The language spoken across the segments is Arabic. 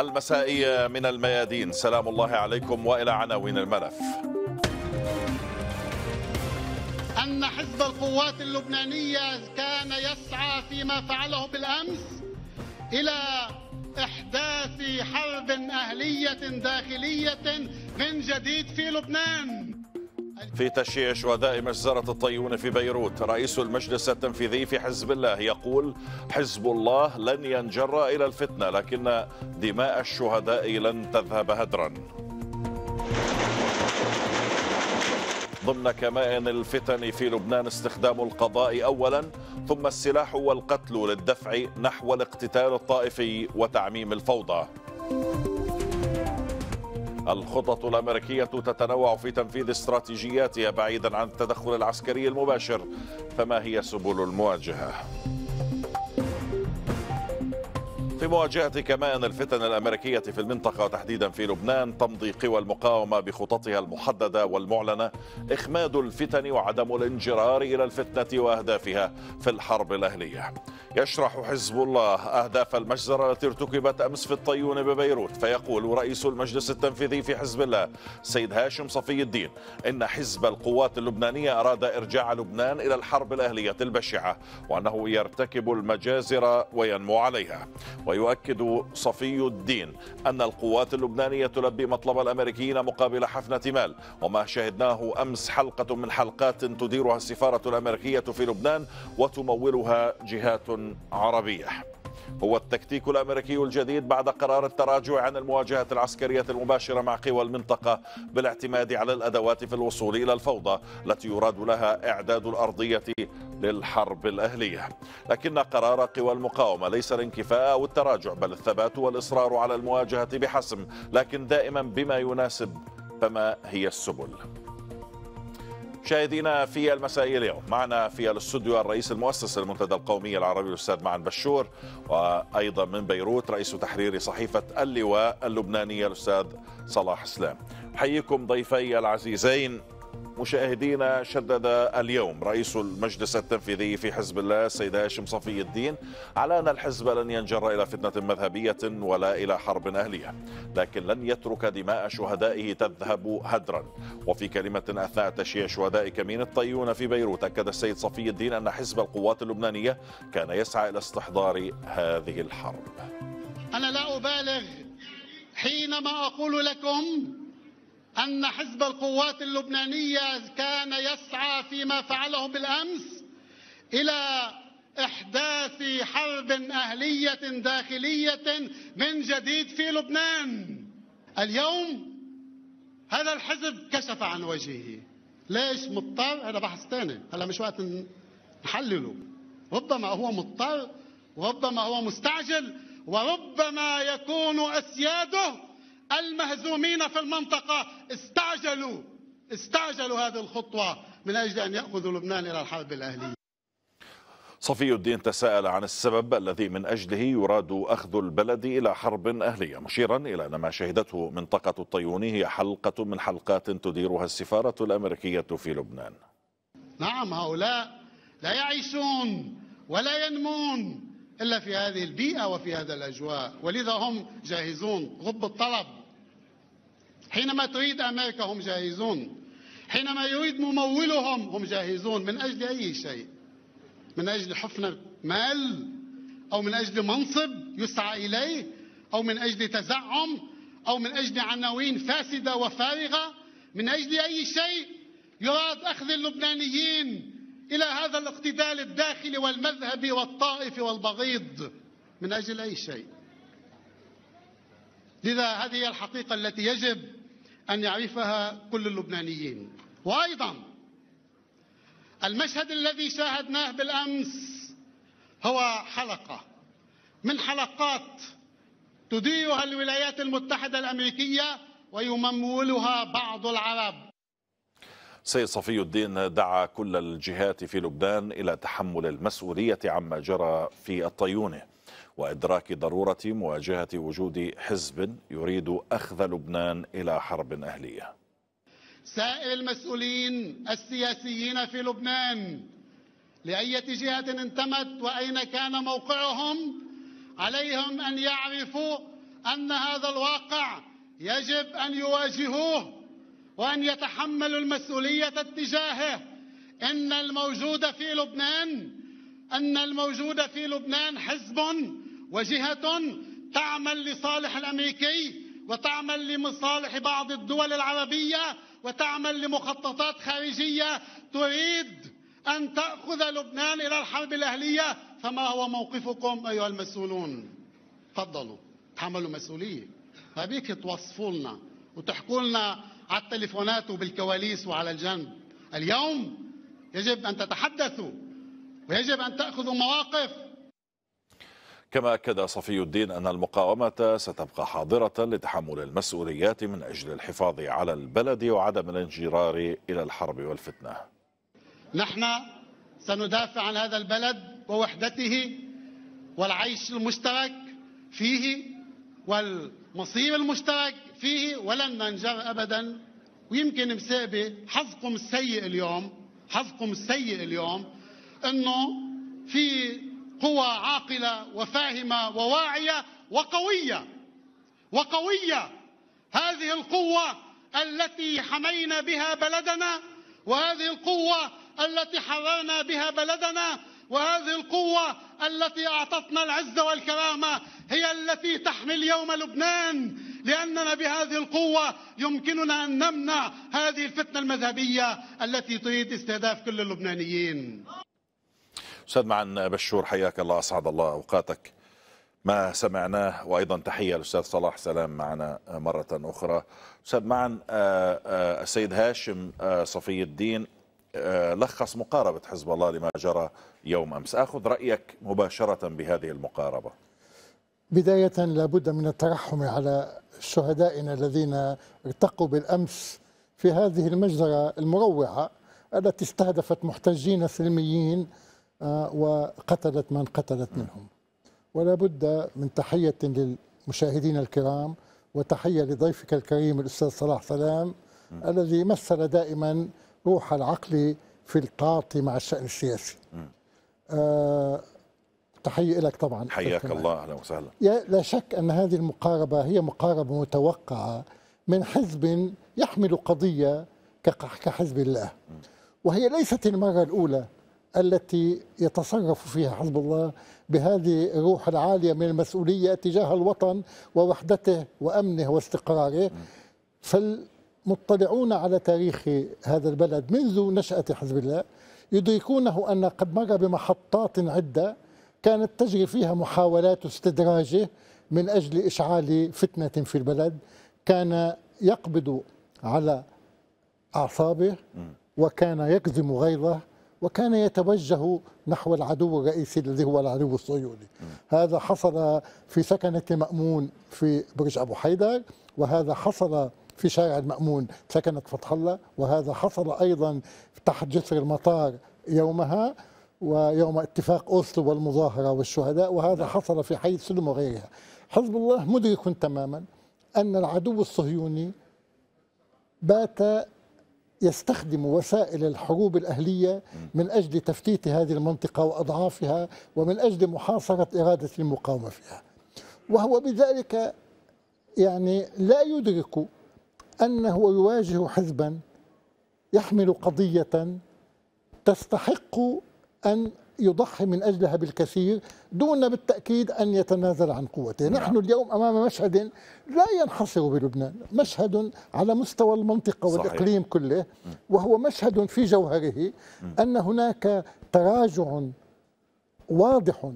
المسائية من الميادين سلام الله عليكم وإلى عناوين الملف أن حزب القوات اللبنانية كان يسعى فيما فعله بالأمس إلى إحداث حرب أهلية داخلية من جديد في لبنان في تشييع شهداء مجزرة الطيون في بيروت رئيس المجلس التنفيذي في حزب الله يقول حزب الله لن ينجر إلى الفتنة لكن دماء الشهداء لن تذهب هدرا ضمن كمائن الفتن في لبنان استخدام القضاء أولا ثم السلاح والقتل للدفع نحو الاقتتال الطائفي وتعميم الفوضى الخطط الأمريكية تتنوع في تنفيذ استراتيجياتها بعيدا عن التدخل العسكري المباشر فما هي سبل المواجهة؟ في مواجهة كمان الفتن الأمريكية في المنطقة تحديدا في لبنان تمضي قوى المقاومة بخططها المحددة والمعلنة إخماد الفتن وعدم الانجرار إلى الفتنة وأهدافها في الحرب الأهلية يشرح حزب الله أهداف المجزرة التي ارتكبت أمس في الطيون ببيروت فيقول رئيس المجلس التنفيذي في حزب الله سيد هاشم صفي الدين إن حزب القوات اللبنانية أراد إرجاع لبنان إلى الحرب الأهلية البشعة وأنه يرتكب المجازر وينمو عليها ويؤكد صفي الدين أن القوات اللبنانية تلبي مطلب الأمريكيين مقابل حفنة مال وما شهدناه أمس حلقة من حلقات تديرها السفارة الأمريكية في لبنان وتمولها جهات عربية هو التكتيك الامريكي الجديد بعد قرار التراجع عن المواجهه العسكريه المباشره مع قوى المنطقه بالاعتماد على الادوات في الوصول الى الفوضى التي يراد لها اعداد الارضيه للحرب الاهليه. لكن قرار قوى المقاومه ليس الانكفاء او التراجع بل الثبات والاصرار على المواجهه بحسم لكن دائما بما يناسب فما هي السبل. مشاهدينا في المساء اليوم معنا في الاستوديو الرئيس المؤسس للمنتدى القومي العربي الاستاذ معن بشور وايضا من بيروت رئيس تحرير صحيفه اللواء اللبنانيه الاستاذ صلاح اسلام. احييكم ضيفي العزيزين مشاهدينا شدد اليوم رئيس المجلس التنفيذي في حزب الله سيد هاشم صفي الدين على أن الحزب لن ينجر إلى فتنة مذهبية ولا إلى حرب أهلية لكن لن يترك دماء شهدائه تذهب هدرا وفي كلمة أثناء تشييع شهداء كمين الطيون في بيروت أكد السيد صفي الدين أن حزب القوات اللبنانية كان يسعى إلى استحضار هذه الحرب أنا لا أبالغ حينما أقول لكم أن حزب القوات اللبنانية كان يسعى فيما فعله بالأمس إلى إحداث حرب أهلية داخلية من جديد في لبنان اليوم هذا الحزب كشف عن وجهه ليش مضطر هذا بحث ثاني هلا مش وقت نحلله ربما هو مضطر وربما هو مستعجل وربما يكون أسياده المهزومين في المنطقة استعجلوا استعجلوا هذه الخطوة من أجل أن يأخذوا لبنان إلى الحرب الأهلية صفي الدين تساءل عن السبب الذي من أجله يراد أخذ البلد إلى حرب أهلية مشيرا إلى أن ما شهدته منطقة الطيون هي حلقة من حلقات تديرها السفارة الأمريكية في لبنان نعم هؤلاء لا يعيشون ولا ينمون إلا في هذه البيئة وفي هذا الأجواء ولذا هم جاهزون غب الطلب حينما تريد أمريكا هم جاهزون حينما يريد ممولهم هم جاهزون من أجل أي شيء من أجل حفنة مال أو من أجل منصب يسعى إليه أو من أجل تزعم أو من أجل عناوين فاسدة وفارغة من أجل أي شيء يراد أخذ اللبنانيين إلى هذا الاقتتال الداخلي والمذهبي والطائفي والبغيض من أجل أي شيء لذا هذه هي الحقيقة التي يجب أن يعرفها كل اللبنانيين وأيضا المشهد الذي شاهدناه بالأمس هو حلقة من حلقات تديرها الولايات المتحدة الأمريكية ويممولها بعض العرب سيد صفي الدين دعا كل الجهات في لبنان إلى تحمل المسؤولية عما جرى في الطيونة وإدراك ضرورة مواجهة وجود حزب يريد أخذ لبنان إلى حرب أهلية سائل المسؤولين السياسيين في لبنان لأية جهة انتمت وأين كان موقعهم عليهم أن يعرفوا أن هذا الواقع يجب أن يواجهوه وأن يتحملوا المسؤولية اتجاهه إن الموجود في لبنان أن الموجود في لبنان حزب وجهة تعمل لصالح الأمريكي وتعمل لمصالح بعض الدول العربية وتعمل لمخططات خارجية تريد أن تأخذ لبنان إلى الحرب الأهلية فما هو موقفكم أيها المسؤولون تفضلوا تحملوا مسؤولية ما بيك توصفوا لنا وتحكوا لنا على التليفونات وبالكواليس وعلى الجنب اليوم يجب أن تتحدثوا ويجب أن تأخذوا مواقف كما أكد صفي الدين أن المقاومة ستبقى حاضرة لتحمل المسؤوليات من أجل الحفاظ على البلد وعدم الانجرار إلى الحرب والفتنة نحن سندافع عن هذا البلد ووحدته والعيش المشترك فيه والمصير المشترك فيه ولن ننجر أبدا ويمكن بسبب حظكم السيء اليوم حظكم السيء اليوم انه في قوى عاقلة وفاهمة وواعية وقوية وقوية هذه القوة التي حمينا بها بلدنا وهذه القوة التي حررنا بها بلدنا وهذه القوة التي أعطتنا العزة والكرامة هي التي تحمي اليوم لبنان لأننا بهذه القوة يمكننا أن نمنع هذه الفتنة المذهبية التي تريد استهداف كل اللبنانيين استاذ معن بشور حياك الله اسعد الله اوقاتك ما سمعناه وايضا تحيه للاستاذ صلاح سلام معنا مره اخرى استاذ معن آه، آه، السيد هاشم آه، صفي الدين لخص مقاربه حزب الله لما جرى يوم امس اخذ رايك مباشره بهذه المقاربه بدايه لابد من الترحم على شهدائنا الذين ارتقوا بالامس في هذه المجزره المروعه التي استهدفت محتجين سلميين وقتلت من قتلت منهم ولا بد من تحية للمشاهدين الكرام وتحية لضيفك الكريم الأستاذ صلاح سلام الذي مثل دائما روح العقل في التعاطي مع الشأن السياسي آه تحية لك طبعا حياك الله أهلا وسهلا لا شك أن هذه المقاربة هي مقاربة متوقعة من حزب يحمل قضية كحزب الله وهي ليست المرة الأولى التي يتصرف فيها حزب الله بهذه الروح العاليه من المسؤوليه تجاه الوطن ووحدته وامنه واستقراره فالمطلعون على تاريخ هذا البلد منذ نشاه حزب الله يدركونه ان قد مر بمحطات عده كانت تجري فيها محاولات استدراجه من اجل اشعال فتنه في البلد كان يقبض على اعصابه وكان يكظم غيظه وكان يتوجه نحو العدو الرئيسي الذي هو العدو الصهيوني هذا حصل في سكنة مأمون في برج أبو حيدر وهذا حصل في شارع المأمون سكنة فتح الله وهذا حصل أيضا تحت جسر المطار يومها ويوم اتفاق أوسلو والمظاهرة والشهداء وهذا نعم. حصل في حي سلم وغيرها حزب الله مدرك تماما أن العدو الصهيوني بات يستخدم وسائل الحروب الأهلية من أجل تفتيت هذه المنطقة وأضعافها ومن أجل محاصرة إرادة المقاومة فيها وهو بذلك يعني لا يدرك أنه يواجه حزبا يحمل قضية تستحق أن يضحي من أجلها بالكثير دون بالتأكيد أن يتنازل عن قوته نعم. نحن اليوم أمام مشهد لا ينحصر بلبنان مشهد على مستوى المنطقة والإقليم كله وهو مشهد في جوهره أن هناك تراجع واضح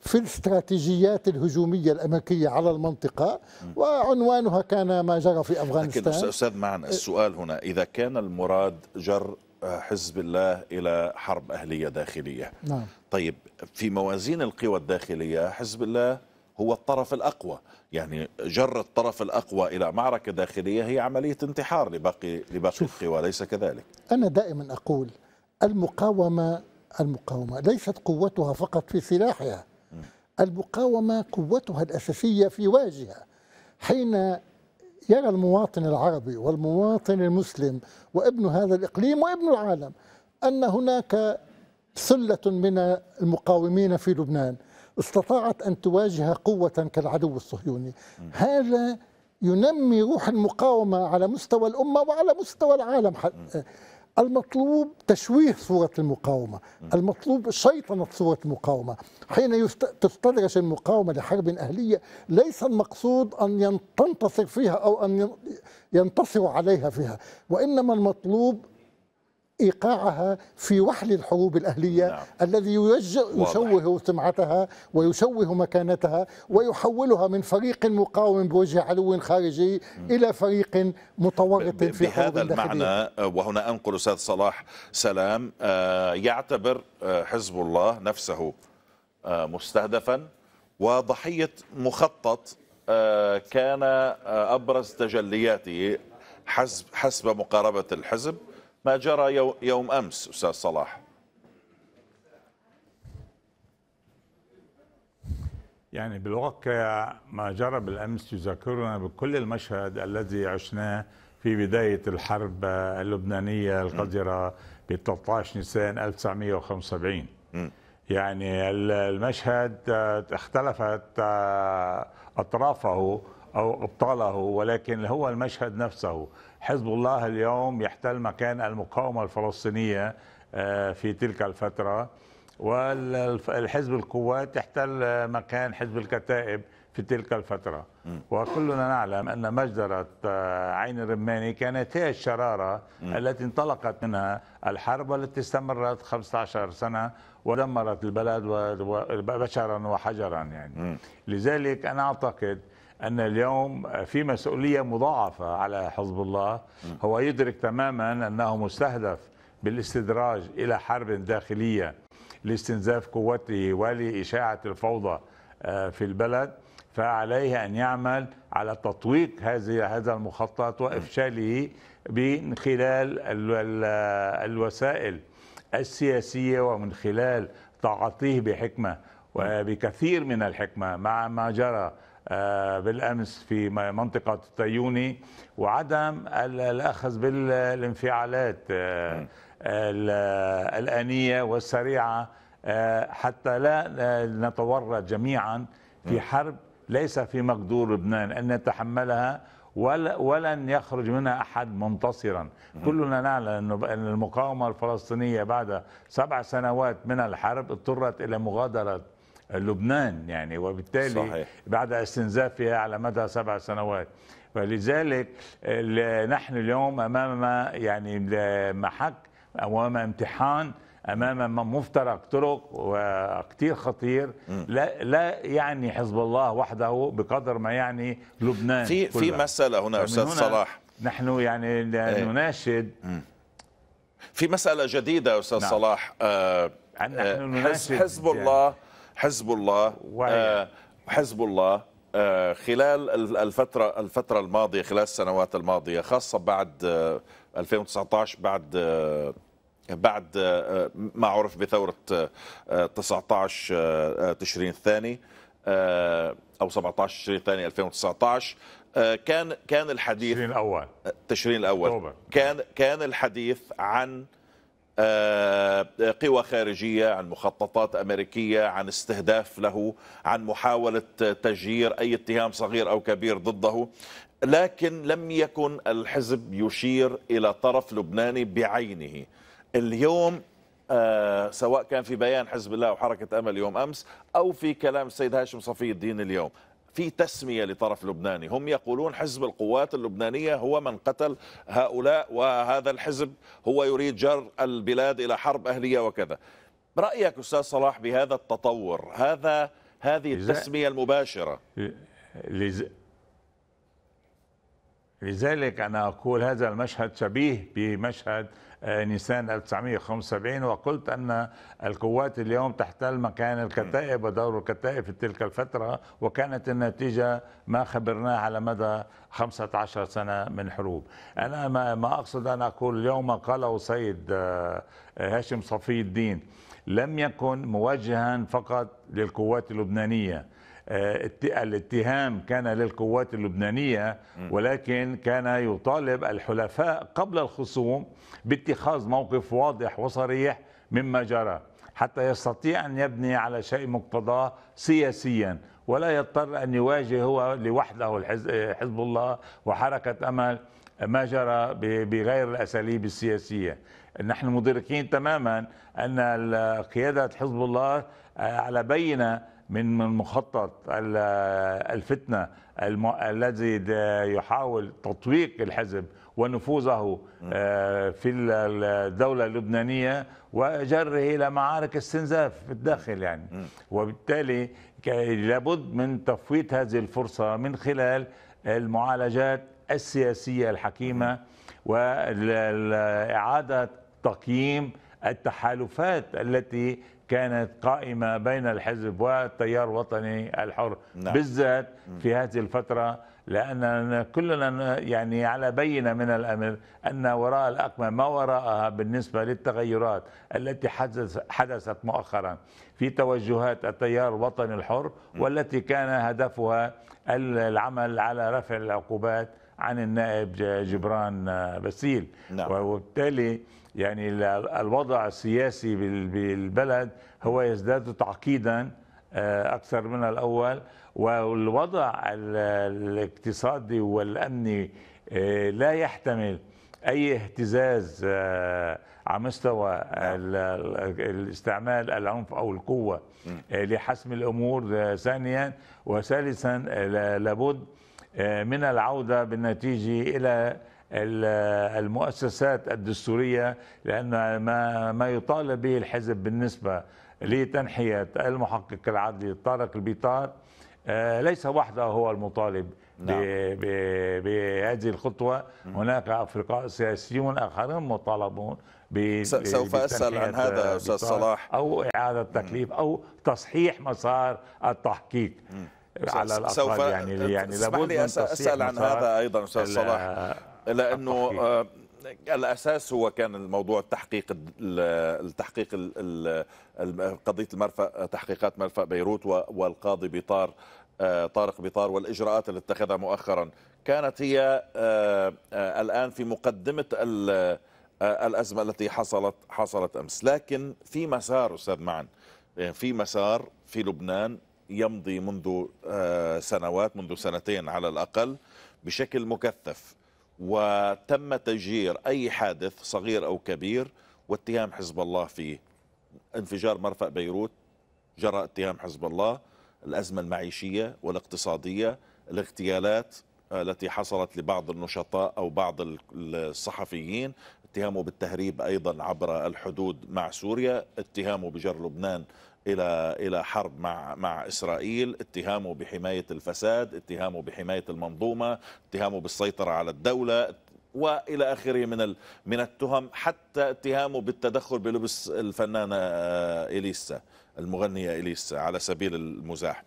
في الاستراتيجيات الهجومية الأمريكية على المنطقة وعنوانها كان ما جرى في أفغانستان لكن أستاذ معنا السؤال هنا إذا كان المراد جر حزب الله إلى حرب أهلية داخلية نعم. طيب في موازين القوى الداخلية حزب الله هو الطرف الأقوى يعني جر الطرف الأقوى إلى معركة داخلية هي عملية انتحار لباقي, لباقي القوى ليس كذلك أنا دائما أقول المقاومة المقاومة ليست قوتها فقط في سلاحها المقاومة قوتها الأساسية في واجهة حين يرى المواطن العربي والمواطن المسلم وابن هذا الإقليم وابن العالم أن هناك سلة من المقاومين في لبنان استطاعت أن تواجه قوة كالعدو الصهيوني هذا ينمي روح المقاومة على مستوى الأمة وعلى مستوى العالم المطلوب تشويه صورة المقاومة المطلوب شيطنة صورة المقاومة حين تستدرج المقاومة لحرب أهلية ليس المقصود أن تنتصر فيها أو أن ينتصر عليها فيها وإنما المطلوب إيقاعها في وحل الحروب الأهلية نعم. الذي يشوه سمعتها ويشوه مكانتها ويحولها من فريق مقاوم بوجه علو خارجي م. إلى فريق متورط في بهذا المعنى آه، وهنا أنقل أستاذ صلاح سلام آه، يعتبر آه، حزب الله نفسه مستهدفا وضحية مخطط كان أبرز تجلياته حسب مقاربة الحزب ما جرى يوم أمس أستاذ صلاح يعني بالواقع ما جرى بالأمس يذكرنا بكل المشهد الذي عشناه في بداية الحرب اللبنانية القذرة ب 13 نيسان 1975 يعني المشهد اختلفت آه، أطرافه أو ابطاله ولكن هو المشهد نفسه حزب الله اليوم يحتل مكان المقاومة الفلسطينية آه، في تلك الفترة والحزب القوات يحتل آه، مكان حزب الكتائب في تلك الفترة وكلنا نعلم أن مجزرة آه، عين الرماني كانت هي الشرارة التي انطلقت منها الحرب التي استمرت 15 سنة ودمرت البلد بشرا وحجرا يعني لذلك أنا أعتقد أن اليوم في مسؤولية مضاعفة على حزب الله هو يدرك تماما أنه مستهدف بالاستدراج إلى حرب داخلية لاستنزاف قوته ولإشاعة الفوضى آه، في البلد فعليه أن يعمل على تطويق هذه هذا المخطط وإفشاله من خلال الوسائل السياسية ومن خلال تعاطيه بحكمة وبكثير من الحكمة مع ما جرى آه، بالامس في منطقه تيوني وعدم الاخذ بالانفعالات آه، الانيه والسريعه آه، حتى لا نتورط جميعا في حرب ليس في مقدور لبنان ان نتحملها ولن يخرج منها احد منتصرا كلنا نعلم ان المقاومه الفلسطينيه بعد سبع سنوات من الحرب اضطرت الى مغادره لبنان يعني وبالتالي صحيح. بعد استنزافها على مدى سبع سنوات فلذلك نحن اليوم امام يعني محك امام امتحان امام مفترق طرق وكثير خطير لا لا يعني حزب الله وحده بقدر ما يعني لبنان في كلها. في مساله هنا استاذ صلاح نحن يعني إيه. نناشد في مساله جديده استاذ نعم. صلاح آه نحن آه، نناشد حزب يعني. الله يعني آه، حزب الله آه حزب الله خلال الفترة الفترة الماضية خلال السنوات الماضية خاصة بعد 2019 آه، بعد آه، بعد ما عرف بثورة 19 تشرين الثاني أو 17 تشرين الثاني 2019 كان كان الحديث تشرين الأول تشرين الأول كان كان الحديث عن آه، قوى خارجية عن مخططات أمريكية عن استهداف له عن محاولة تجيير أي اتهام صغير أو كبير ضده لكن لم يكن الحزب يشير إلى طرف لبناني بعينه اليوم آه، سواء كان في بيان حزب الله وحركة أمل يوم أمس أو في كلام السيد هاشم صفي الدين اليوم في تسمية لطرف لبناني هم يقولون حزب القوات اللبنانية هو من قتل هؤلاء وهذا الحزب هو يريد جر البلاد إلى حرب أهلية وكذا برايك أستاذ صلاح بهذا التطور هذا هذه التسمية المباشرة لز... لذلك أنا أقول هذا المشهد شبيه بمشهد آه، نيسان 1975 وقلت أن القوات اليوم تحتل مكان الكتائب ودور الكتائب في تلك الفترة وكانت النتيجة ما خبرناه على مدى 15 سنة من حروب أنا ما أقصد أن أقول اليوم قاله سيد آه، هاشم صفي الدين لم يكن موجها فقط للقوات اللبنانية آه، الاتهام كان للقوات اللبنانية ولكن كان يطالب الحلفاء قبل الخصوم باتخاذ موقف واضح وصريح مما جرى حتى يستطيع أن يبني على شيء مقتضاه سياسيا ولا يضطر أن يواجه هو لوحده حزب الله وحركة أمل ما جرى بغير الأساليب السياسية نحن مدركين تماما أن قيادة حزب الله آه، على بينه من مخطط الفتنة الذي يحاول تطويق الحزب ونفوذه آه، في الدولة اللبنانية وجره إلى معارك استنزاف في الداخل يعني وبالتالي لابد من تفويت هذه الفرصة من خلال المعالجات السياسية الحكيمة وإعادة تقييم التحالفات التي كانت قائمة بين الحزب والتيار الوطني الحر نعم. بالذات في هذه الفترة لأننا كلنا يعني على بينة من الأمر أن وراء الأقمة ما وراءها بالنسبة للتغيرات التي حدثت مؤخرا في توجهات التيار الوطني الحر والتي كان هدفها العمل على رفع العقوبات عن النائب جبران باسيل نعم. وبالتالي يعني الوضع السياسي بالبلد هو يزداد تعقيدا آه، أكثر من الأول والوضع الاقتصادي والأمني آه، لا يحتمل أي اهتزاز آه، على مستوى نعم. الاستعمال العنف أو القوة لحسم الأمور ثانيا وثالثا لابد من العودة بالنتيجة إلى المؤسسات الدستوريه لان ما ما يطالب به الحزب بالنسبه لتنحيه المحقق العدلي طارق البيطار آه، ليس وحده هو المطالب نعم. بهذه الخطوه هناك افرقاء سياسيون اخرين مطالبون سوف اسال عن هذا استاذ صلاح او اعاده تكليف او تصحيح مسار التحقيق مم. على الاقل سوف يعني يعني لابد اسال عن هذا ايضا استاذ صلاح لانه آه، الاساس هو كان الموضوع التحقيق التحقيق قضيه المرفأ تحقيقات مرفأ بيروت والقاضي بيطار آه، طارق بيطار والاجراءات التي اتخذها مؤخرا كانت هي آه، الان في مقدمه الازمه التي حصلت حصلت امس لكن في مسار استاذ معن يعني في مسار في لبنان يمضي منذ سنوات منذ سنتين على الاقل بشكل مكثف وتم تجير أي حادث صغير أو كبير واتهام حزب الله فيه انفجار مرفأ بيروت جرى اتهام حزب الله الأزمة المعيشية والاقتصادية الاغتيالات آه، التي حصلت لبعض النشطاء أو بعض الصحفيين اتهامه بالتهريب أيضا عبر الحدود مع سوريا اتهامه بجر لبنان الى الى حرب مع مع اسرائيل، اتهامه بحمايه الفساد، اتهامه بحمايه المنظومه، اتهامه بالسيطره على الدوله، والى اخره من من التهم حتى اتهامه بالتدخل بلبس الفنانه آه، اليسا المغنيه اليسا على سبيل المزاح.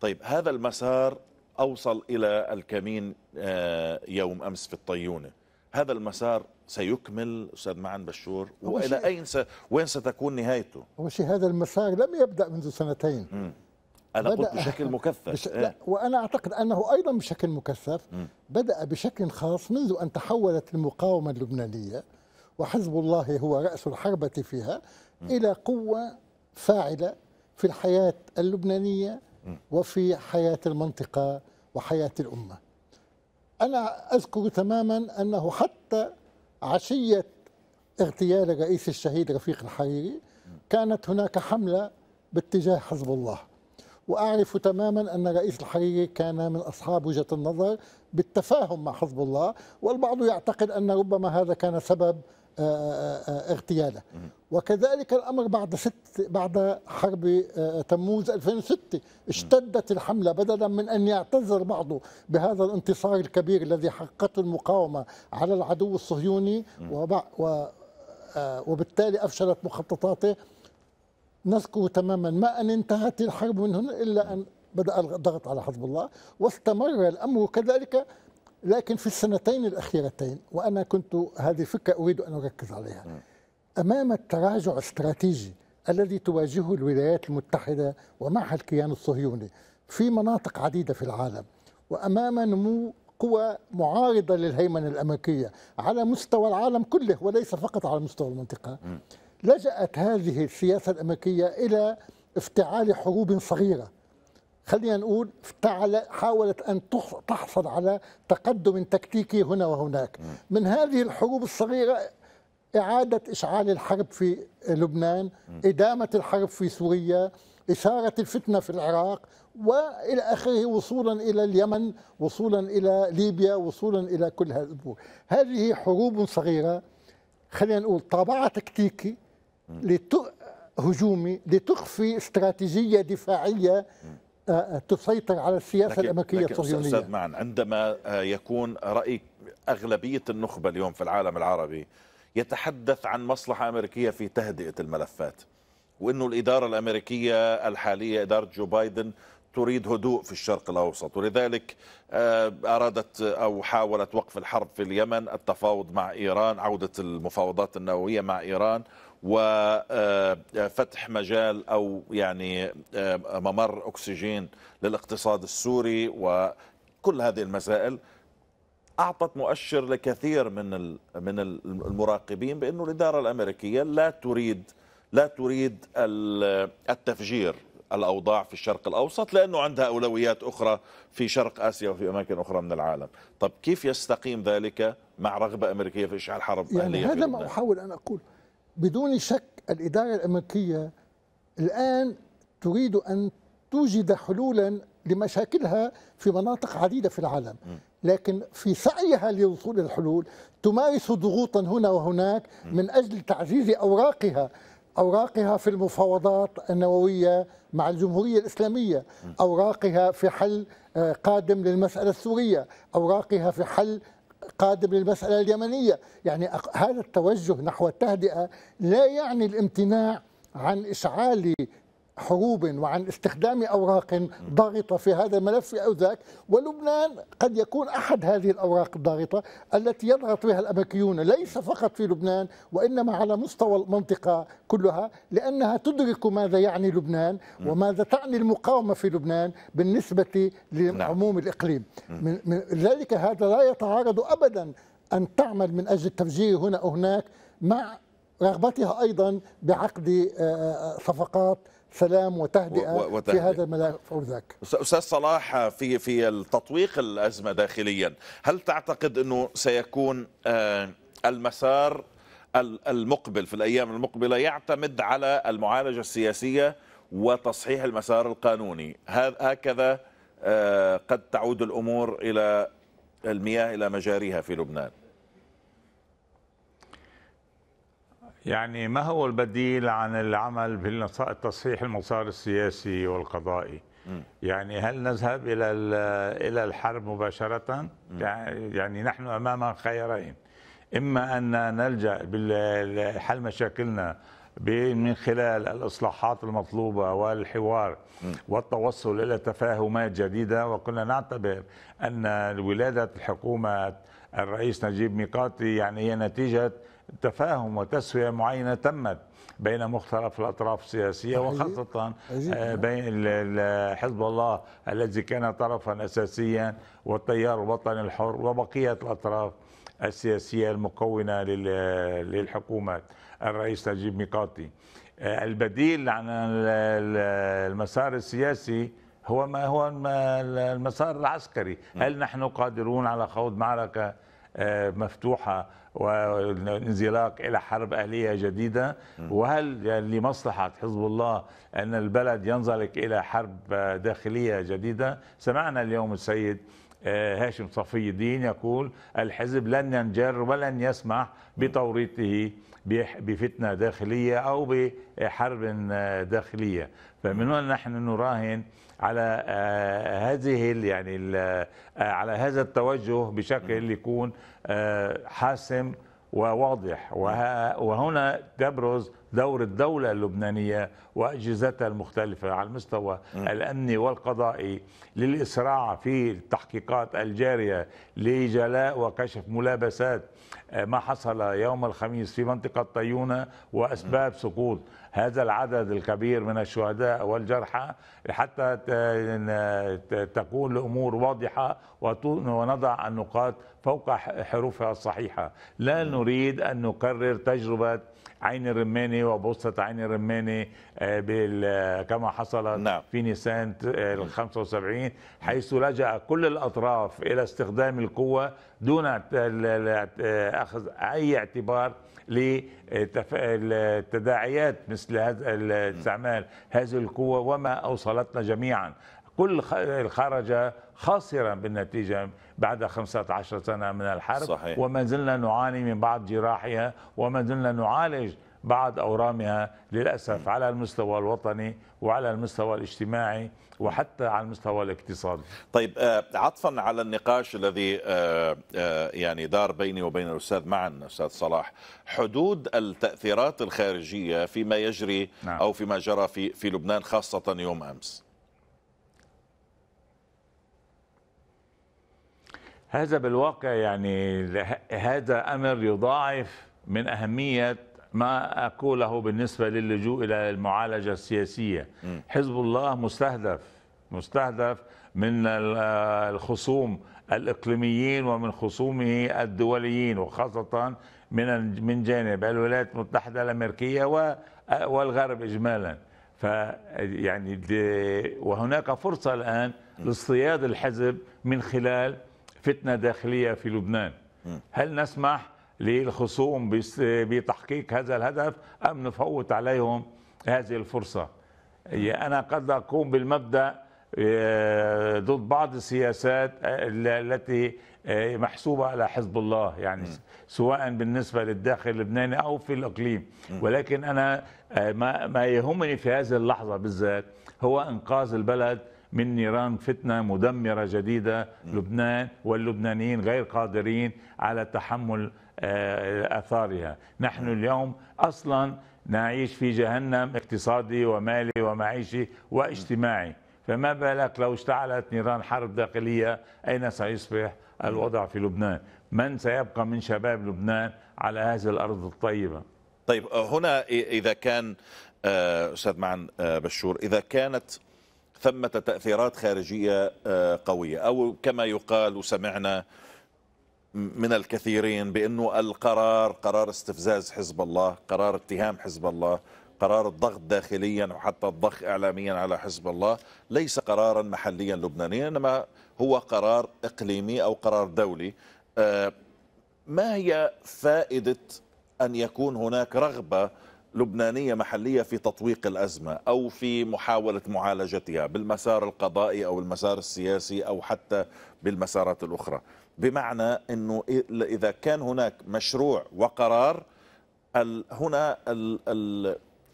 طيب هذا المسار اوصل الى الكمين آه، يوم امس في الطيونه. هذا المسار سيكمل أستاذ معن بشور وإلى أين س... وين ستكون نهايته؟ أول شيء هذا المسار لم يبدأ منذ سنتين مم. أنا قلت بشكل مكثف بش... إيه؟ لا وأنا أعتقد أنه أيضا بشكل مكثف مم. بدأ بشكل خاص منذ أن تحولت المقاومة اللبنانية وحزب الله هو رأس الحربة فيها مم. إلى قوة فاعلة في الحياة اللبنانية وفي حياة المنطقة وحياة الأمة أنا أذكر تماما أنه حتى عشية اغتيال الرئيس الشهيد رفيق الحريري كانت هناك حملة باتجاه حزب الله وأعرف تماما أن رئيس الحريري كان من أصحاب وجهة النظر بالتفاهم مع حزب الله والبعض يعتقد أن ربما هذا كان سبب اغتياله وكذلك الامر بعد ست بعد حرب آه، تموز 2006 اشتدت الحمله بدلا من ان يعتذر بعضه بهذا الانتصار الكبير الذي حققته المقاومه على العدو الصهيوني آه، وبالتالي افشلت مخططاته نذكر تماما ما ان انتهت الحرب من هنا الا ان بدا الضغط على حزب الله واستمر الامر كذلك لكن في السنتين الأخيرتين وأنا كنت هذه فكرة أريد أن أركز عليها أمام التراجع الاستراتيجي الذي تواجهه الولايات المتحدة ومعها الكيان الصهيوني في مناطق عديدة في العالم وأمام نمو قوى معارضة للهيمنة الأمريكية على مستوى العالم كله وليس فقط على مستوى المنطقة لجأت هذه السياسة الأمريكية إلى افتعال حروب صغيرة خلينا نقول حاولت أن تحصل على تقدم تكتيكي هنا وهناك من هذه الحروب الصغيرة إعادة إشعال الحرب في لبنان إدامة الحرب في سوريا إثارة الفتنة في العراق وإلى آخره وصولا إلى اليمن وصولا إلى ليبيا وصولا إلى كل هذه الأمور هذه حروب صغيرة خلينا نقول طابعة تكتيكي هجومي لتخفي استراتيجية دفاعية تسيطر على السياسه الامريكيه الصهيونيه استاذ معن عندما آه، يكون راي اغلبيه النخبه اليوم في العالم العربي يتحدث عن مصلحه امريكيه في تهدئه الملفات وانه الاداره الامريكيه الحاليه اداره جو بايدن تريد هدوء في الشرق الاوسط ولذلك آه، ارادت او حاولت وقف الحرب في اليمن التفاوض مع ايران عوده المفاوضات النوويه مع ايران وفتح آه، مجال أو يعني آه، ممر أكسجين للاقتصاد السوري وكل هذه المسائل اعطت مؤشر لكثير من من المراقبين بانه الاداره الامريكيه لا تريد لا تريد التفجير الاوضاع في الشرق الاوسط لانه عندها اولويات اخرى في شرق اسيا وفي اماكن اخرى من العالم، طب كيف يستقيم ذلك مع رغبه امريكيه في اشعال حرب يعني اهليه هذا ما احاول ان اقول بدون شك الإدارة الأمريكية الآن تريد أن توجد حلولا لمشاكلها في مناطق عديدة في العالم لكن في سعيها للوصول الحلول تمارس ضغوطا هنا وهناك من أجل تعزيز أوراقها أوراقها في المفاوضات النووية مع الجمهورية الإسلامية أوراقها في حل آه، قادم للمسألة السورية أوراقها في حل قادم للمسألة اليمنية يعني هذا التوجه نحو التهدئة لا يعني الامتناع عن إشعال حروب وعن استخدام أوراق ضاغطة في هذا الملف أو ذاك ولبنان قد يكون أحد هذه الأوراق الضاغطة التي يضغط بها الأمريكيون ليس فقط في لبنان وإنما على مستوى المنطقة كلها لأنها تدرك ماذا يعني لبنان وماذا تعني المقاومة في لبنان بالنسبة لعموم نعم. الإقليم من ذلك هذا لا يتعارض أبدا أن تعمل من أجل التفجير هنا أو هناك مع رغبتها أيضا بعقد آه، آه، صفقات سلام وتهدئه وتهدئ. في هذا الملف او ذاك. استاذ صلاح آه، في في التطويق الازمه داخليا، هل تعتقد انه سيكون آه، المسار المقبل في الايام المقبله يعتمد على المعالجه السياسيه وتصحيح المسار القانوني، هكذا آه، قد تعود الامور الى المياه الى مجاريها في لبنان. يعني ما هو البديل عن العمل بالتصحيح المسار السياسي والقضائي يعني هل نذهب إلى إلى الحرب مباشرة يعني نحن أمام خيارين إما أن نلجأ لحل مشاكلنا من خلال الإصلاحات المطلوبة والحوار والتوصل إلى تفاهمات جديدة وكنا نعتبر أن ولادة الحكومة الرئيس نجيب ميقاتي يعني هي نتيجة تفاهم وتسويه معينه تمت بين مختلف الاطراف السياسيه وخاصه آه، بين حزب الله الذي كان طرفا اساسيا والتيار الوطني الحر وبقيه الاطراف السياسيه المكونه للحكومة الرئيس نجيب ميقاتي آه، البديل عن المسار السياسي هو ما هو المسار العسكري هل نحن قادرون على خوض معركه آه، مفتوحه وانزلاق إلى حرب أهلية جديدة وهل لمصلحة حزب الله أن البلد ينزلق إلى حرب داخلية جديدة سمعنا اليوم السيد آه، هاشم صفي الدين يقول الحزب لن ينجر ولن يسمح بتوريطه بفتنة داخلية أو بحرب آه، داخلية فمن هنا نحن نراهن على آه، هذه يعني على هذا التوجه بشكل يكون حاسم وواضح وهنا تبرز دور الدولة اللبنانية وأجهزتها المختلفة على المستوى الأمني والقضائي للإسراع في التحقيقات الجارية لجلاء وكشف ملابسات آه، ما حصل يوم الخميس في منطقة طيونة وأسباب سقوط هذا العدد الكبير من الشهداء والجرحى حتى تكون الأمور واضحة ونضع النقاط فوق حروفها الصحيحة لا نريد أن نكرر تجربة عين الرماني وبوصة عين الرماني آه، آه، كما حصل نعم. في نيسان آه، ال 75 حيث لجأ كل الأطراف إلى استخدام القوة دون أخذ أي اعتبار لتداعيات مثل هذا استعمال هذه القوة وما أوصلتنا جميعا كل يعني خرج خاسرا بالنتيجة بعد 15 سنة من الحرب صحيح. وما زلنا نعاني من بعض جراحها وما زلنا نعالج بعض أورامها للأسف على المستوى الوطني وعلى المستوى الاجتماعي وحتى على المستوى الاقتصادي طيب آه، عطفا على النقاش الذي آه، آه، يعني دار بيني وبين الأستاذ معا أستاذ صلاح حدود التأثيرات الخارجية فيما يجري نعم. أو فيما جرى في, في لبنان خاصة يوم أمس هذا بالواقع يعني هذا أمر يضاعف من أهمية ما أقوله بالنسبة للجوء إلى المعالجة السياسية حزب الله مستهدف مستهدف من الخصوم الإقليميين ومن خصومه الدوليين وخاصة من من جانب الولايات المتحدة الأمريكية والغرب إجمالا فيعني وهناك فرصة الآن لاصطياد الحزب من خلال فتنه داخليه في لبنان هل نسمح للخصوم بتحقيق هذا الهدف ام نفوت عليهم هذه الفرصه انا قد اقوم بالمبدا آه، ضد بعض السياسات آه، التي آه، محسوبة على حزب الله يعني م. سواء بالنسبة للداخل اللبناني أو في الأقليم م. ولكن أنا ما يهمني في هذه اللحظة بالذات هو إنقاذ البلد من نيران فتنة مدمرة جديدة لبنان واللبنانيين غير قادرين على تحمل آه، أثارها نحن اليوم أصلا نعيش في جهنم اقتصادي ومالي ومعيشي واجتماعي فما بالك لو اشتعلت نيران حرب داخلية أين سيصبح الوضع في لبنان من سيبقى من شباب لبنان على هذه الأرض الطيبة طيب آه، هنا إذا كان آه، أستاذ معن بشور إذا كانت ثمة تأثيرات خارجية آه، قوية أو كما يقال وسمعنا من الكثيرين بأنه القرار قرار استفزاز حزب الله قرار اتهام حزب الله قرار الضغط داخليا وحتى الضخ إعلاميا على حزب الله ليس قرارا محليا لبنانيا إنما هو قرار إقليمي أو قرار دولي آه، ما هي فائدة أن يكون هناك رغبة لبنانية محلية في تطويق الأزمة أو في محاولة معالجتها بالمسار القضائي أو المسار السياسي أو حتى بالمسارات الأخرى بمعنى أنه إذا كان هناك مشروع وقرار هنا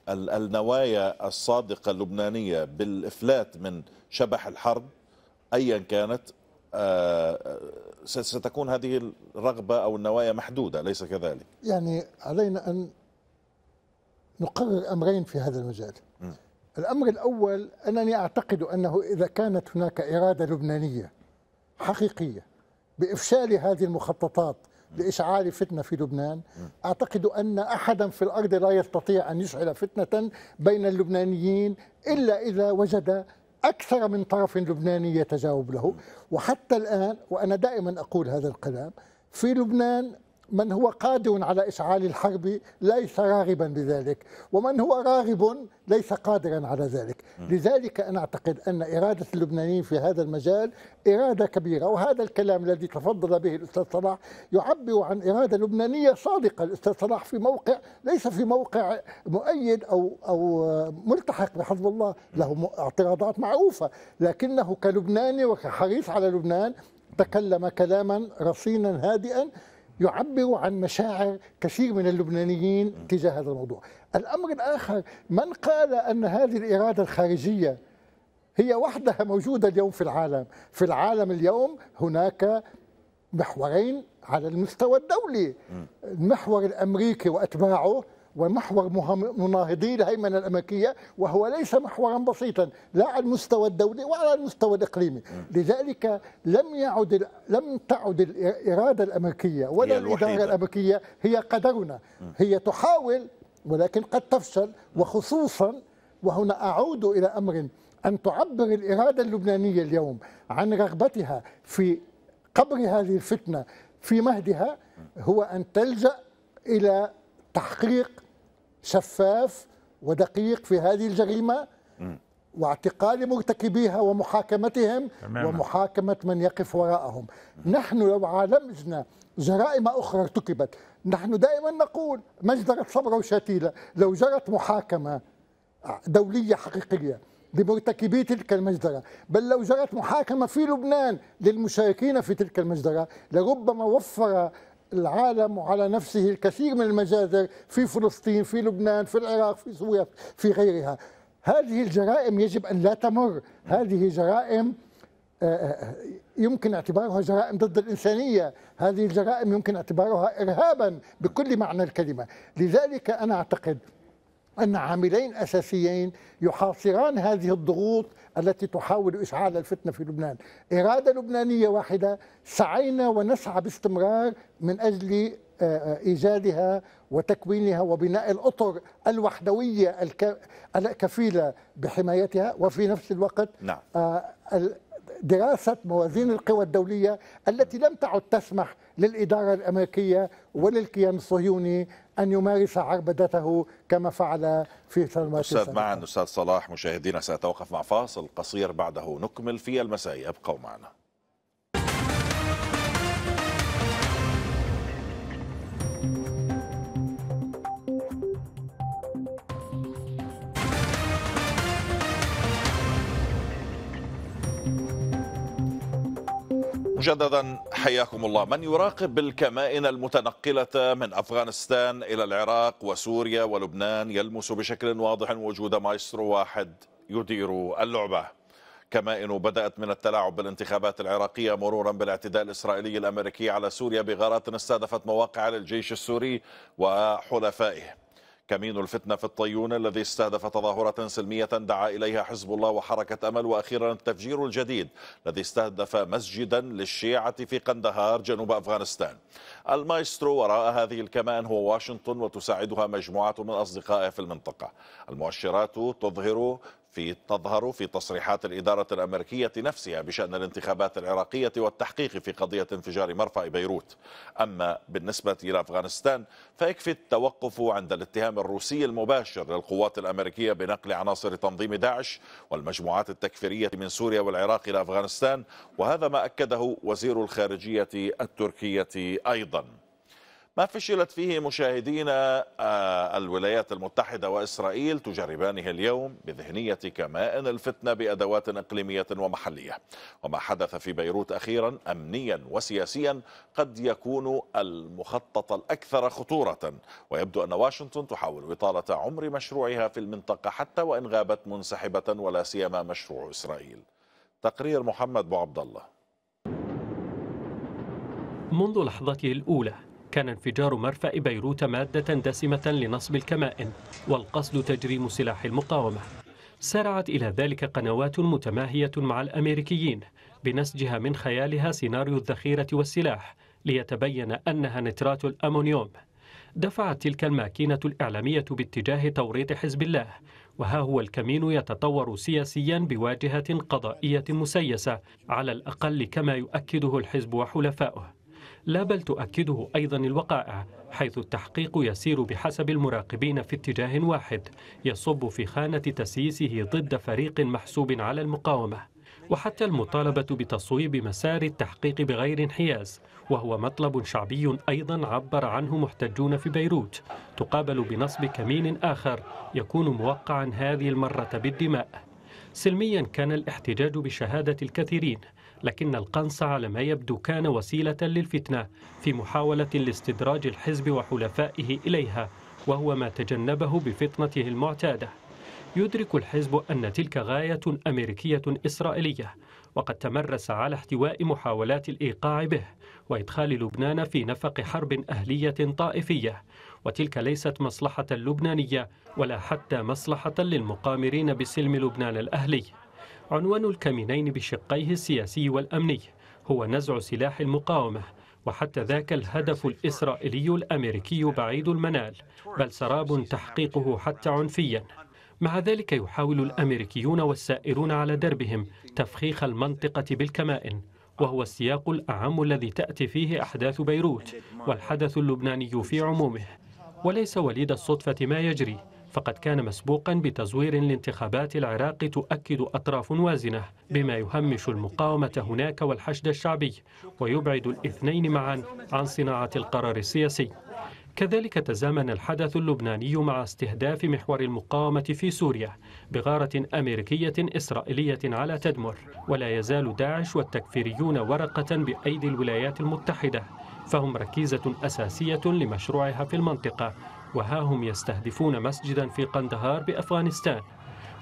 النوايا الصادقة اللبنانية بالإفلات من شبح الحرب أيا كانت آه، آه، ستكون هذه الرغبة أو النوايا محدودة ليس كذلك يعني علينا أن نقرر أمرين في هذا المجال م. الأمر الأول أنني أعتقد أنه إذا كانت هناك إرادة لبنانية حقيقية بإفشال هذه المخططات لإشعال فتنة في لبنان أعتقد أن أحدا في الأرض لا يستطيع أن يشعل فتنة بين اللبنانيين إلا إذا وجد أكثر من طرف لبناني يتجاوب له وحتى الآن وأنا دائما أقول هذا الكلام في لبنان من هو قادر على إشعال الحرب ليس راغبا بذلك ومن هو راغب ليس قادرا على ذلك لذلك أنا أعتقد أن إرادة اللبنانيين في هذا المجال إرادة كبيرة وهذا الكلام الذي تفضل به الأستاذ صلاح يعبر عن إرادة لبنانية صادقة الأستاذ صلاح في موقع ليس في موقع مؤيد أو, أو ملتحق بحزب الله له اعتراضات معروفة لكنه كلبناني وكحريص على لبنان تكلم كلاما رصينا هادئا يعبر عن مشاعر كثير من اللبنانيين تجاه هذا الموضوع الأمر الآخر من قال أن هذه الإرادة الخارجية هي وحدها موجودة اليوم في العالم في العالم اليوم هناك محورين على المستوى الدولي المحور الأمريكي وأتباعه ومحور مناهضي الهيمنه الامريكيه وهو ليس محورا بسيطا لا على المستوى الدولي ولا على المستوى الاقليمي، لذلك لم يعد لم تعد الاراده الامريكيه ولا الاداره الامريكيه هي قدرنا، هي تحاول ولكن قد تفشل وخصوصا وهنا اعود الى امر ان تعبر الاراده اللبنانيه اليوم عن رغبتها في قبر هذه الفتنه في مهدها هو ان تلجا الى تحقيق شفاف ودقيق في هذه الجريمه واعتقال مرتكبيها ومحاكمتهم تماما. ومحاكمه من يقف وراءهم نحن لو عالجنا جرائم اخرى ارتكبت نحن دائما نقول مجدره صبره وشتيله لو جرت محاكمه دوليه حقيقيه لمرتكبي تلك المجزرة بل لو جرت محاكمة في لبنان للمشاركين في تلك المجزرة لربما وفر العالم وعلى نفسه الكثير من المجازر في فلسطين في لبنان في العراق في سوريا في غيرها هذه الجرائم يجب أن لا تمر هذه جرائم آه، آه، آه، يمكن اعتبارها جرائم ضد الإنسانية هذه الجرائم يمكن اعتبارها إرهابا بكل معنى الكلمة لذلك أنا أعتقد أن عاملين أساسيين يحاصران هذه الضغوط التي تحاول إشعال الفتنة في لبنان إرادة لبنانية واحدة سعينا ونسعى باستمرار من أجل آه، آه، إيجادها وتكوينها وبناء الأطر الوحدوية الكفيلة بحمايتها وفي نفس الوقت نعم. آه، دراسة موازين القوى الدولية التي لم تعد تسمح للإدارة الأمريكية وللكيان الصهيوني أن يمارس عربدته كما فعل في سنوات أستاذ معا أستاذ صلاح مشاهدينا سأتوقف مع فاصل قصير بعده نكمل في المساء ابقوا معنا مجددا حياكم الله من يراقب الكمائن المتنقلة من أفغانستان إلى العراق وسوريا ولبنان يلمس بشكل واضح وجود مايسترو واحد يدير اللعبة كمائن بدأت من التلاعب بالانتخابات العراقية مرورا بالاعتداء الإسرائيلي الأمريكي على سوريا بغارات استهدفت مواقع للجيش السوري وحلفائه كمين الفتنة في الطيون الذي استهدف تظاهرة سلمية دعا إليها حزب الله وحركة أمل وأخيرا التفجير الجديد الذي استهدف مسجدا للشيعة في قندهار جنوب أفغانستان المايسترو وراء هذه الكمان هو واشنطن وتساعدها مجموعة من أصدقائه في المنطقة المؤشرات تظهر في تظهر في تصريحات الإدارة الأمريكية نفسها بشأن الانتخابات العراقية والتحقيق في قضية انفجار مرفأ بيروت أما بالنسبة إلى أفغانستان فيكفي التوقف عند الاتهام الروسي المباشر للقوات الأمريكية بنقل عناصر تنظيم داعش والمجموعات التكفيرية من سوريا والعراق إلى أفغانستان وهذا ما أكده وزير الخارجية التركية أيضاً ما فشلت فيه مشاهدينا آه، الولايات المتحدة وإسرائيل تجربانه اليوم بذهنية كماء الفتنة بأدوات إقليمية ومحلية وما حدث في بيروت أخيرا أمنيا وسياسيا قد يكون المخطط الأكثر خطورة ويبدو أن واشنطن تحاول إطالة عمر مشروعها في المنطقة حتى وإن غابت منسحبة ولا سيما مشروع إسرائيل تقرير محمد بو عبد الله منذ لحظته الأولى كان انفجار مرفأ بيروت مادة دسمة لنصب الكمائن والقصد تجريم سلاح المقاومة سارعت إلى ذلك قنوات متماهية مع الأمريكيين بنسجها من خيالها سيناريو الذخيرة والسلاح ليتبين أنها نترات الأمونيوم دفعت تلك الماكينة الإعلامية باتجاه توريط حزب الله وها هو الكمين يتطور سياسيا بواجهة قضائية مسيسة على الأقل كما يؤكده الحزب وحلفاؤه لا بل تؤكده أيضا الوقائع حيث التحقيق يسير بحسب المراقبين في اتجاه واحد يصب في خانة تسييسه ضد فريق محسوب على المقاومة وحتى المطالبة بتصويب مسار التحقيق بغير انحياز وهو مطلب شعبي أيضا عبر عنه محتجون في بيروت تقابل بنصب كمين آخر يكون موقعا هذه المرة بالدماء سلميا كان الاحتجاج بشهادة الكثيرين لكن القنص على ما يبدو كان وسيلة للفتنة في محاولة لاستدراج الحزب وحلفائه إليها وهو ما تجنبه بفطنته المعتادة يدرك الحزب أن تلك غاية أمريكية إسرائيلية وقد تمرس على احتواء محاولات الإيقاع به وإدخال لبنان في نفق حرب أهلية طائفية وتلك ليست مصلحة لبنانية ولا حتى مصلحة للمقامرين بسلم لبنان الأهلي عنوان الكمينين بشقيه السياسي والأمني هو نزع سلاح المقاومة وحتى ذاك الهدف الإسرائيلي الأمريكي بعيد المنال بل سراب تحقيقه حتى عنفيا مع ذلك يحاول الأمريكيون والسائرون على دربهم تفخيخ المنطقة بالكمائن وهو السياق الأعم الذي تأتي فيه أحداث بيروت والحدث اللبناني في عمومه وليس وليد الصدفة ما يجري فقد كان مسبوقا بتزوير لانتخابات العراق تؤكد أطراف وازنة بما يهمش المقاومة هناك والحشد الشعبي ويبعد الاثنين معا عن صناعة القرار السياسي كذلك تزامن الحدث اللبناني مع استهداف محور المقاومة في سوريا بغارة أمريكية إسرائيلية على تدمر ولا يزال داعش والتكفيريون ورقة بأيدي الولايات المتحدة فهم ركيزة أساسية لمشروعها في المنطقة وها هم يستهدفون مسجدا في قندهار بأفغانستان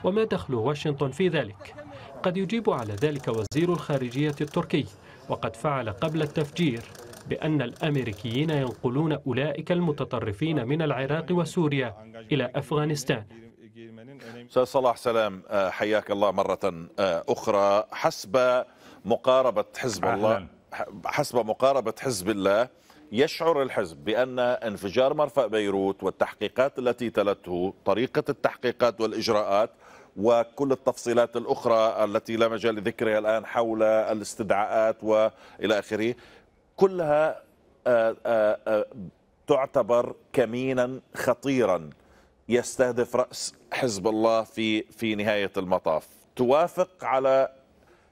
وما دخل واشنطن في ذلك قد يجيب على ذلك وزير الخارجية التركي وقد فعل قبل التفجير بأن الأمريكيين ينقلون أولئك المتطرفين من العراق وسوريا إلى أفغانستان أستاذ صلاح سلام آه، حياك الله مرة آه، أخرى حسب مقاربة حزب الله حسب مقاربة حزب الله يشعر الحزب بأن انفجار مرفأ بيروت والتحقيقات التي تلته طريقة التحقيقات والإجراءات وكل التفصيلات الأخرى التي لا مجال لذكرها الآن حول الاستدعاءات وإلى آخره كلها آه، آه، آه، تعتبر كمينا خطيرا يستهدف رأس حزب الله في في نهاية المطاف توافق على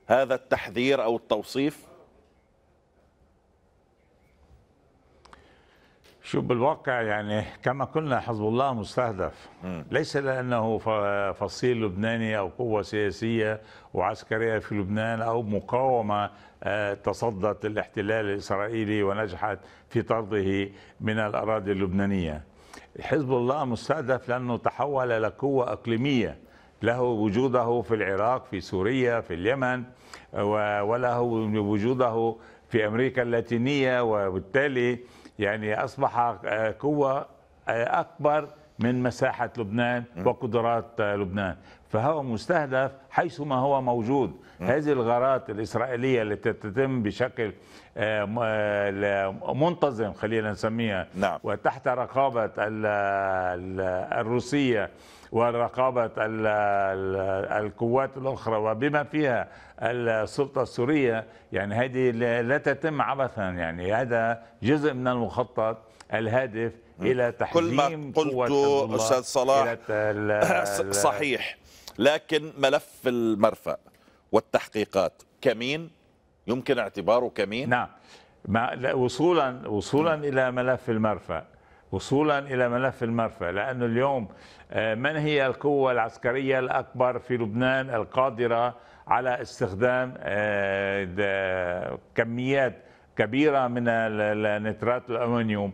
هذا التحذير أو التوصيف شوف بالواقع يعني كما قلنا حزب الله مستهدف ليس لانه فصيل لبناني او قوه سياسيه وعسكريه في لبنان او مقاومه آه، تصدت الاحتلال الاسرائيلي ونجحت في طرده من الاراضي اللبنانيه. حزب الله مستهدف لانه تحول الى قوه اقليميه له وجوده في العراق في سوريا في اليمن وله وجوده في امريكا اللاتينيه وبالتالي يعني أصبح آه، قوة آه، أكبر من مساحة لبنان وقدرات آه، لبنان فهو مستهدف حيثما هو موجود هذه الغارات الإسرائيلية التي تتم بشكل منتظم خلينا نسميها نعم. وتحت رقابة الروسية ورقابة القوات الأخرى وبما فيها السلطة السورية يعني هذه لا تتم عبثا يعني هذا جزء من المخطط الهادف إلى تحجيم كل ما قلته أستاذ صلاح صحيح لكن ملف المرفأ والتحقيقات كمين يمكن اعتباره كمين نعم وصولا وصولا م. الى ملف المرفأ وصولا إلى ملف المرفأ لأنه اليوم آه، من هي القوة العسكرية الأكبر في لبنان القادرة على استخدام آه، كميات كبيرة من نترات الأمونيوم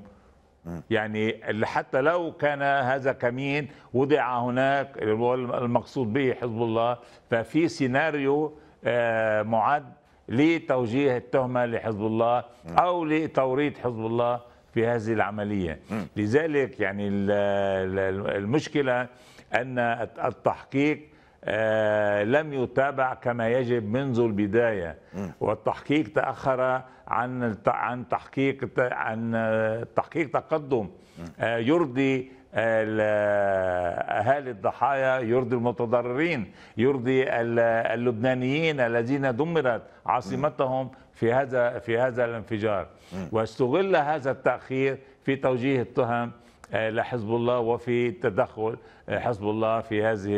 يعني حتى لو كان هذا كمين وضع هناك المقصود به حزب الله ففي سيناريو آه، معد لتوجيه التهمة لحزب الله أو لتوريط حزب الله في هذه العملية لذلك يعني المشكلة أن التحقيق آه، لم يتابع كما يجب منذ البداية والتحقيق تأخر عن عن تحقيق عن تحقيق تقدم آه، يرضي اهالي الضحايا يرضي المتضررين يرضي اللبنانيين الذين دمرت عاصمتهم في هذا في هذا الانفجار واستغل هذا التاخير في توجيه التهم آه، لحزب الله وفي تدخل آه، حزب الله في هذه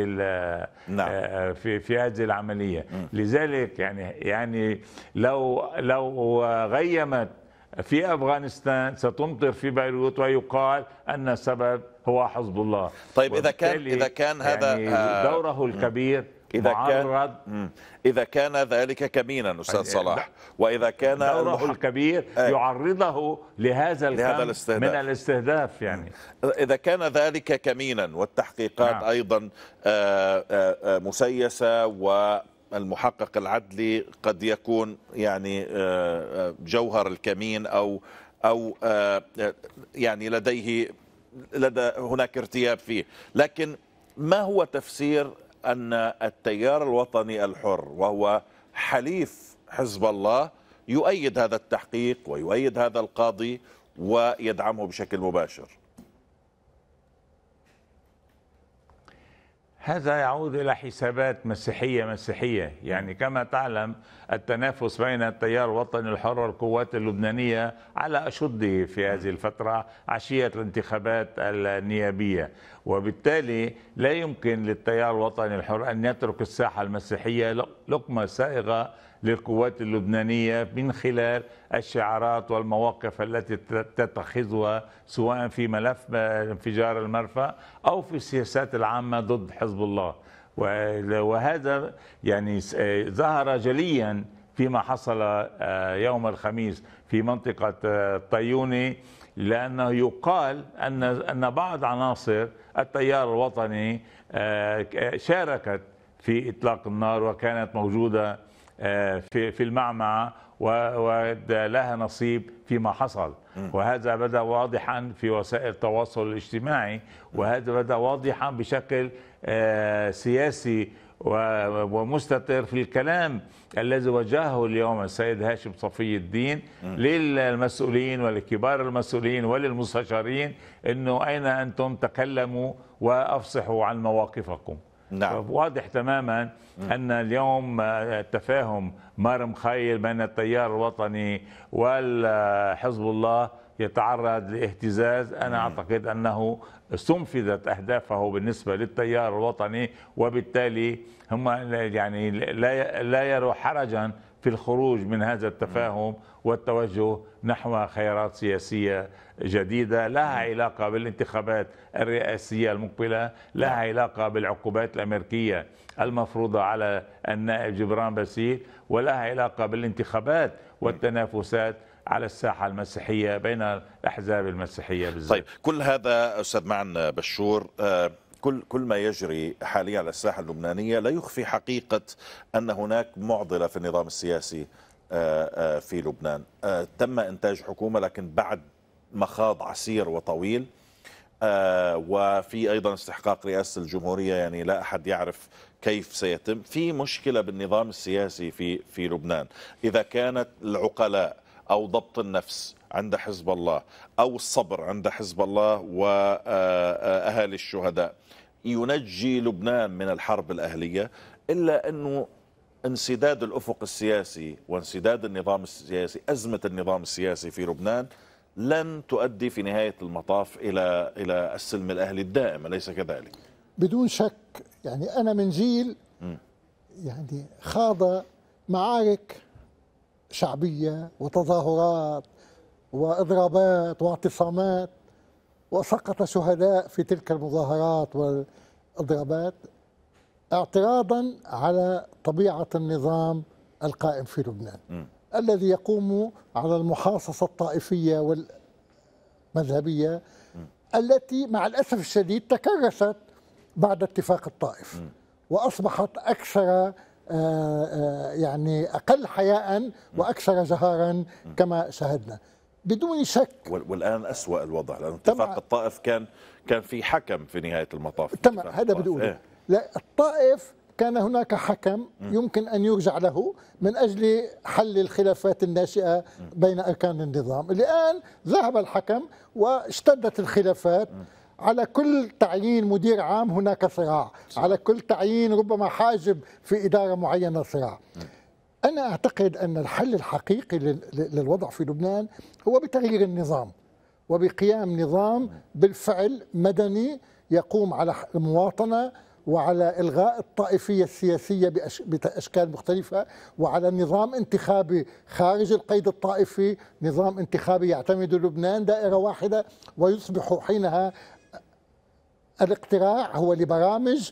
نعم. آه، في في هذه العمليه لذلك يعني يعني لو لو غيمت في افغانستان ستمطر في بيروت ويقال ان السبب هو حزب الله طيب اذا كان اذا كان هذا يعني آه، دوره الكبير إذا كان إذا كان ذلك كمينا أستاذ صلاح نعم. وإذا كان دوره الكبير آه. يعرضه لهذا لهذا الاستهداف من الاستهداف يعني إذا كان ذلك كمينا والتحقيقات نعم. أيضا آه، مسيسة و المحقق العدلي قد يكون يعني آه، آه، جوهر الكمين او او آه، يعني لديه لدى هناك ارتياب فيه لكن ما هو تفسير ان التيار الوطني الحر وهو حليف حزب الله يؤيد هذا التحقيق ويؤيد هذا القاضي ويدعمه بشكل مباشر هذا يعود إلى حسابات مسيحية مسيحية يعني كما تعلم التنافس بين التيار الوطني الحر والقوات اللبنانية على أشده في هذه الفترة عشية الانتخابات النيابية وبالتالي لا يمكن للتيار الوطني الحر أن يترك الساحة المسيحية لقمة سائغة للقوات اللبنانية من خلال الشعارات والمواقف التي تتخذها سواء في ملف انفجار المرفأ أو في السياسات العامة ضد حزب الله وهذا يعني ظهر جليا فيما حصل آه، يوم الخميس في منطقة آه، طيوني لأنه يقال أن أن بعض عناصر التيار الوطني آه، شاركت في إطلاق النار وكانت موجودة آه، في في المعمعة ولها نصيب فيما حصل وهذا بدا واضحا في وسائل التواصل الاجتماعي وهذا بدا واضحا بشكل آه، سياسي ومستتر في الكلام الذي وجهه اليوم السيد هاشم صفي الدين للمسؤولين ولكبار المسؤولين وللمستشارين انه اين انتم تكلموا وافصحوا عن مواقفكم نعم. واضح تماما أن اليوم التفاهم مارم خير بين التيار الوطني والحزب الله يتعرض لاهتزاز أنا أعتقد أنه استنفذت أهدافه بالنسبة للتيار الوطني وبالتالي هم يعني لا لا يروا حرجا في الخروج من هذا التفاهم والتوجه نحو خيارات سياسية جديدة لها نعم. علاقة بالانتخابات الرئاسية المقبلة لها نعم. علاقة بالعقوبات الأمريكية المفروضة على النائب جبران باسيل ولها علاقة بالانتخابات والتنافسات على الساحة المسيحية بين الأحزاب المسيحية بالذات طيب كل هذا أستاذ معن بشور آه، كل كل ما يجري حاليا على الساحه اللبنانيه لا يخفي حقيقه ان هناك معضله في النظام السياسي آه، آه، في لبنان آه، تم انتاج حكومه لكن بعد مخاض عسير وطويل وفي ايضا استحقاق رئاسه الجمهوريه يعني لا احد يعرف كيف سيتم في مشكله بالنظام السياسي في في لبنان اذا كانت العقلاء او ضبط النفس عند حزب الله او الصبر عند حزب الله واهالي الشهداء ينجي لبنان من الحرب الأهلية إلا أنه انسداد الأفق السياسي وانسداد النظام السياسي أزمة النظام السياسي في لبنان لن تؤدي في نهاية المطاف إلى إلى السلم الأهلي الدائم أليس كذلك؟ بدون شك يعني أنا من جيل يعني خاض معارك شعبية وتظاهرات وإضرابات واعتصامات وسقط شهداء في تلك المظاهرات والإضرابات اعتراضا على طبيعة النظام القائم في لبنان م. الذي يقوم على المحاصصة الطائفية والمذهبية م. التي مع الأسف الشديد تكرست بعد اتفاق الطائف م. وأصبحت أكثر آه، آه، يعني أقل حياء وأكثر جهارا كما شاهدنا بدون شك والان اسوا الوضع لان اتفاق الطائف كان كان في حكم في نهايه المطاف تمام هذا بدي اقوله إيه؟ لا الطائف كان هناك حكم يمكن ان يرجع له من اجل حل الخلافات الناشئه بين اركان النظام الان ذهب الحكم واشتدت الخلافات على كل تعيين مدير عام هناك صراع على كل تعيين ربما حاجب في إدارة معينة صراع أنا أعتقد أن الحل الحقيقي للوضع في لبنان هو بتغيير النظام وبقيام نظام بالفعل مدني يقوم على المواطنة وعلى إلغاء الطائفية السياسية بأشكال مختلفة وعلى نظام انتخابي خارج القيد الطائفي نظام انتخابي يعتمد لبنان دائرة واحدة ويصبح حينها الاقتراع هو لبرامج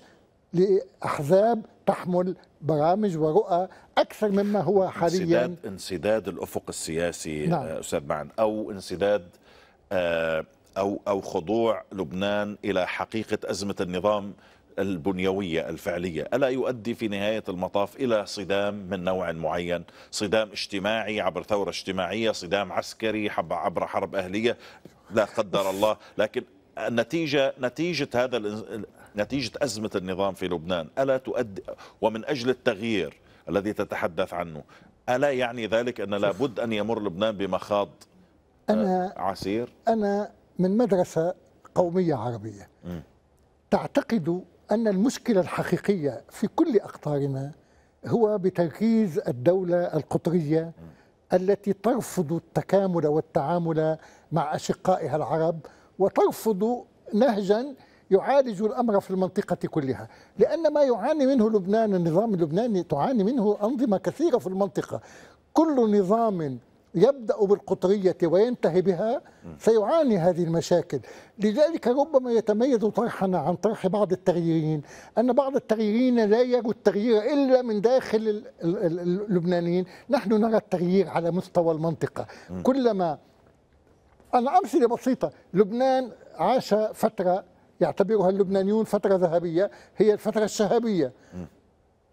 لأحزاب تحمل برامج ورؤى اكثر مما هو حاليا انسداد انسداد الافق السياسي نعم. آه، استاذ معن او انسداد آه، او او خضوع لبنان الى حقيقه ازمه النظام البنيويه الفعليه، الا يؤدي في نهايه المطاف الى صدام من نوع معين، صدام اجتماعي عبر ثوره اجتماعيه، صدام عسكري عبر حرب اهليه، لا قدر الله، لكن النتيجه نتيجه هذا نتيجة أزمة النظام في لبنان ألا تؤدي ومن أجل التغيير الذي تتحدث عنه ألا يعني ذلك أن لابد أن يمر لبنان بمخاض آه، أنا عسير أنا من مدرسة قومية عربية م. تعتقد أن المشكلة الحقيقية في كل أقطارنا هو بتركيز الدولة القطرية التي ترفض التكامل والتعامل مع أشقائها العرب وترفض نهجا يعالج الأمر في المنطقة كلها لأن ما يعاني منه لبنان النظام اللبناني تعاني منه أنظمة كثيرة في المنطقة كل نظام يبدأ بالقطرية وينتهي بها سيعاني هذه المشاكل لذلك ربما يتميز طرحنا عن طرح بعض التغييرين أن بعض التغييرين لا يروا التغيير إلا من داخل اللبنانيين نحن نرى التغيير على مستوى المنطقة كلما أنا أمثلة بسيطة لبنان عاش فترة يعتبرها اللبنانيون فترة ذهبية هي الفترة الشهابية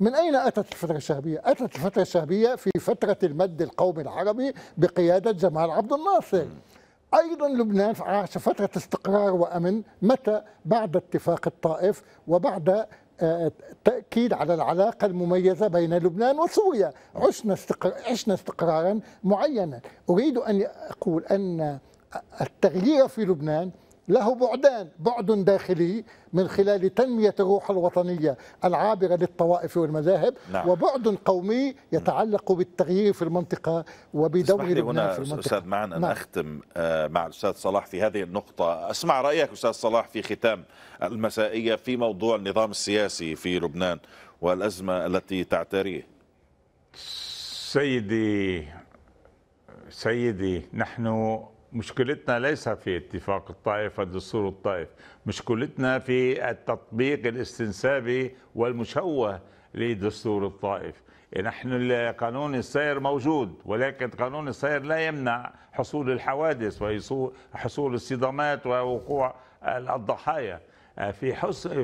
من أين أتت الفترة الشهابية؟ أتت الفترة الشهابية في فترة المد القومي العربي بقيادة جمال عبد الناصر ايضا لبنان عاش فتره استقرار وامن متى بعد اتفاق الطائف وبعد آه، تاكيد على العلاقه المميزه بين لبنان وسوريا عشنا استقرار عشنا استقرارا معينا اريد ان اقول ان التغيير في لبنان له بعدان بعد داخلي من خلال تنمية الروح الوطنية العابرة للطوائف والمذاهب نعم. وبعد قومي يتعلق بالتغيير في المنطقة وبدور لبنان في المنطقة أستاذ معن أن نعم. أختم آه، مع الأستاذ صلاح في هذه النقطة أسمع رأيك أستاذ صلاح في ختام المسائية في موضوع النظام السياسي في لبنان والأزمة التي تعتريه سيدي سيدي نحن مشكلتنا ليس في اتفاق الطائف ودستور الطائف مشكلتنا في التطبيق الاستنسابي والمشوه لدستور الطائف نحن القانون السير موجود ولكن قانون السير لا يمنع حصول الحوادث وحصول الصدمات ووقوع الضحايا في حسن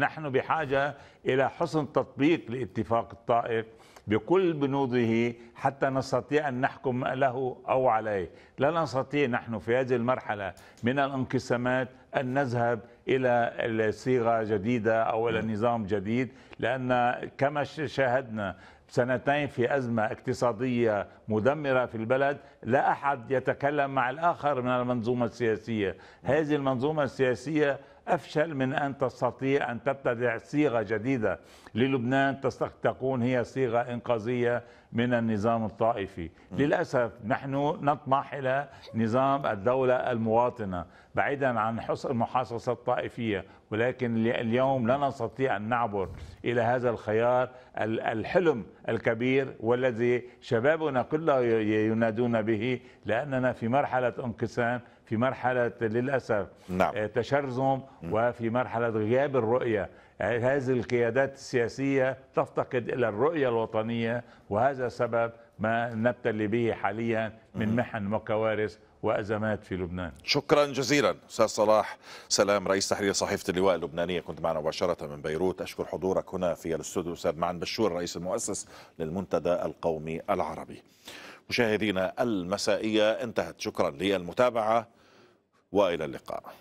نحن بحاجه الى حسن تطبيق لاتفاق الطائف بكل بنوده حتى نستطيع أن نحكم له أو عليه لا نستطيع نحن في هذه المرحلة من الانقسامات أن نذهب إلى صيغة جديدة أو إلى نظام جديد لأن كما شاهدنا سنتين في أزمة اقتصادية مدمرة في البلد لا أحد يتكلم مع الآخر من المنظومة السياسية هذه المنظومة السياسية أفشل من أن تستطيع أن تبتدع صيغة جديدة للبنان تكون هي صيغة إنقاذية من النظام الطائفي م. للأسف نحن نطمح إلى نظام الدولة المواطنة بعيدا عن حصر المحاصصة الطائفية ولكن اليوم لا نستطيع أن نعبر إلى هذا الخيار الحلم الكبير والذي شبابنا كله ينادون به لأننا في مرحلة انقسام في مرحلة للأسف نعم. آه، تشرذم وفي مرحلة غياب الرؤية آه، هذه القيادات السياسية تفتقد إلى الرؤية الوطنية وهذا سبب ما نبتلي به حاليا من محن وكوارث وأزمات في لبنان شكرا جزيلا أستاذ صلاح سلام رئيس تحرير صحيفة اللواء اللبنانية كنت معنا مباشرة من بيروت أشكر حضورك هنا في الاستوديو أستاذ معن بشور رئيس المؤسس للمنتدى القومي العربي مشاهدينا المسائية انتهت شكرا للمتابعة والى اللقاء